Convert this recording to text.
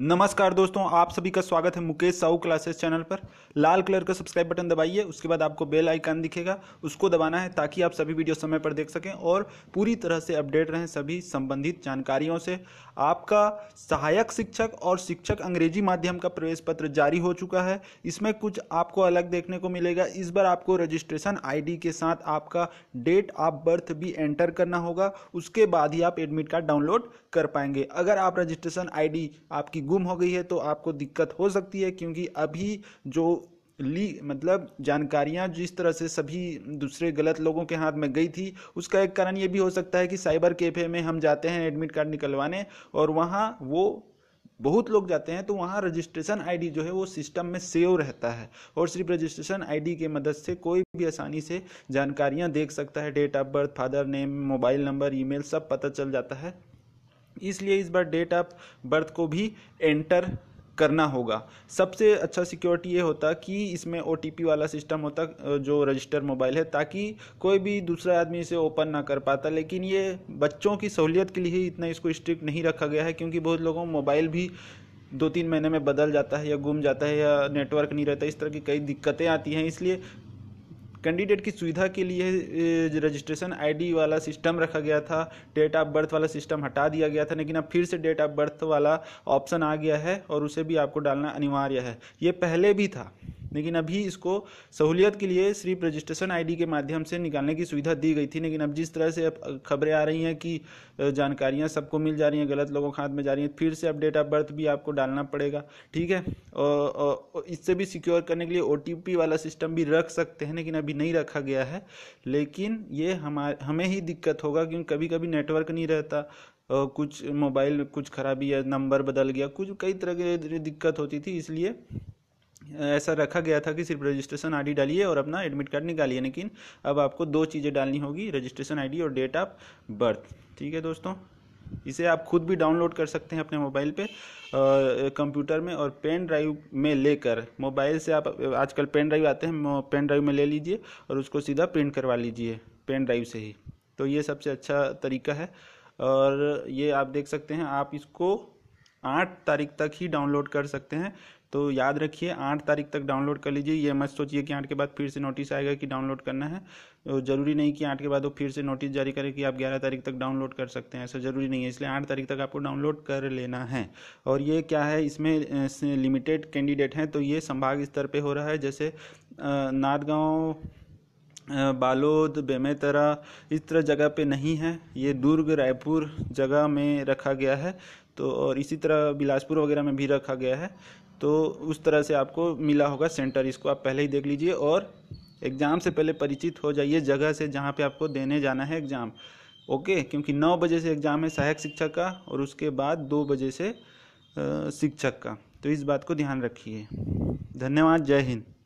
नमस्कार दोस्तों आप सभी का स्वागत है मुकेश साहू क्लासेस चैनल पर लाल कलर का सब्सक्राइब बटन दबाइए उसके बाद आपको बेल आइकन दिखेगा उसको दबाना है ताकि आप सभी वीडियो समय पर देख सकें और पूरी तरह से अपडेट रहें सभी संबंधित जानकारियों से आपका सहायक शिक्षक और शिक्षक अंग्रेजी माध्यम का प्रवेश पत्र जारी हो चुका है इसमें कुछ आपको अलग देखने को मिलेगा इस बार आपको रजिस्ट्रेशन आई के साथ आपका डेट ऑफ बर्थ भी एंटर करना होगा उसके बाद ही आप एडमिट कार्ड डाउनलोड कर पाएंगे अगर आप रजिस्ट्रेशन आई आपकी गुम हो गई है तो आपको दिक्कत हो सकती है क्योंकि अभी जो ली मतलब जानकारियां जिस तरह से सभी दूसरे गलत लोगों के हाथ में गई थी उसका एक कारण ये भी हो सकता है कि साइबर कैफे में हम जाते हैं एडमिट कार्ड निकलवाने और वहाँ वो बहुत लोग जाते हैं तो वहाँ रजिस्ट्रेशन आईडी जो है वो सिस्टम में सेव रहता है और सिर्फ रजिस्ट्रेशन आईडी के मदद से कोई भी आसानी से जानकारियाँ देख सकता है date of birth father name mobile number email सब पता चल जाता है इसलिए इस बार डेट ऑफ बर्थ को भी एंटर करना होगा सबसे अच्छा सिक्योरिटी ये होता कि इसमें ओ वाला सिस्टम होता जो रजिस्टर मोबाइल है ताकि कोई भी दूसरा आदमी इसे ओपन ना कर पाता लेकिन ये बच्चों की सहूलियत के लिए ही इतना इसको स्ट्रिक्ट नहीं रखा गया है क्योंकि बहुत लोगों मोबाइल भी दो तीन महीने में बदल जाता है या गुम जाता है या नेटवर्क नहीं रहता इस तरह की कई दिक्कतें आती हैं इसलिए कैंडिडेट की सुविधा के लिए रजिस्ट्रेशन आईडी वाला सिस्टम रखा गया था डेट ऑफ बर्थ वाला सिस्टम हटा दिया गया था लेकिन अब फिर से डेट ऑफ बर्थ वाला ऑप्शन आ गया है और उसे भी आपको डालना अनिवार्य है ये पहले भी था लेकिन अभी इसको सहूलियत के लिए सिर्फ रजिस्ट्रेशन आईडी के माध्यम से निकालने की सुविधा दी गई थी लेकिन अब जिस तरह से खबरें आ रही हैं कि जानकारियां सबको मिल जा रही हैं गलत लोगों के हाथ में जा रही हैं फिर से अब डेट ऑफ बर्थ भी आपको डालना पड़ेगा ठीक है और, इससे भी सिक्योर करने के लिए ओ वाला सिस्टम भी रख सकते हैं लेकिन अभी नहीं रखा गया है लेकिन ये हमारे हमें ही दिक्कत होगा क्योंकि कभी कभी नेटवर्क नहीं रहता कुछ मोबाइल कुछ खराबी या नंबर बदल गया कुछ कई तरह की दिक्कत होती थी इसलिए ऐसा रखा गया था कि सिर्फ रजिस्ट्रेशन आईडी डालिए और अपना एडमिट कार्ड निकालिए लेकिन अब आपको दो चीज़ें डालनी होगी रजिस्ट्रेशन आईडी और डेट ऑफ बर्थ ठीक है दोस्तों इसे आप खुद भी डाउनलोड कर सकते हैं अपने मोबाइल पे कंप्यूटर में और पेन ड्राइव में लेकर मोबाइल से आप आजकल पेन ड्राइव आते हैं पेन ड्राइव में ले लीजिए और उसको सीधा प्रिंट करवा लीजिए पेन ड्राइव से ही तो ये सबसे अच्छा तरीका है और ये आप देख सकते हैं आप इसको आठ तारीख तक ही डाउनलोड कर सकते हैं तो याद रखिए आठ तारीख तक डाउनलोड कर लीजिए ये मत सोचिए कि आठ के बाद फिर से नोटिस आएगा कि डाउनलोड करना है तो ज़रूरी नहीं कि आठ के बाद वो फिर से नोटिस जारी करे कि आप ग्यारह तारीख तक डाउनलोड कर सकते हैं ऐसा ज़रूरी नहीं है इसलिए आठ तारीख तक आपको डाउनलोड कर लेना है और ये क्या है इसमें लिमिटेड कैंडिडेट हैं तो ये संभाग स्तर पर हो रहा है जैसे नादगांव बालोद बेमेतरा इस तरह जगह पे नहीं है ये दुर्ग रायपुर जगह में रखा गया है तो और इसी तरह बिलासपुर वगैरह में भी रखा गया है तो उस तरह से आपको मिला होगा सेंटर इसको आप पहले ही देख लीजिए और एग्ज़ाम से पहले परिचित हो जाइए जगह से जहाँ पे आपको देने जाना है एग्ज़ाम ओके क्योंकि नौ बजे से एग्ज़ाम है सहायक शिक्षक का और उसके बाद दो बजे से शिक्षक का तो इस बात को ध्यान रखिए धन्यवाद जय हिंद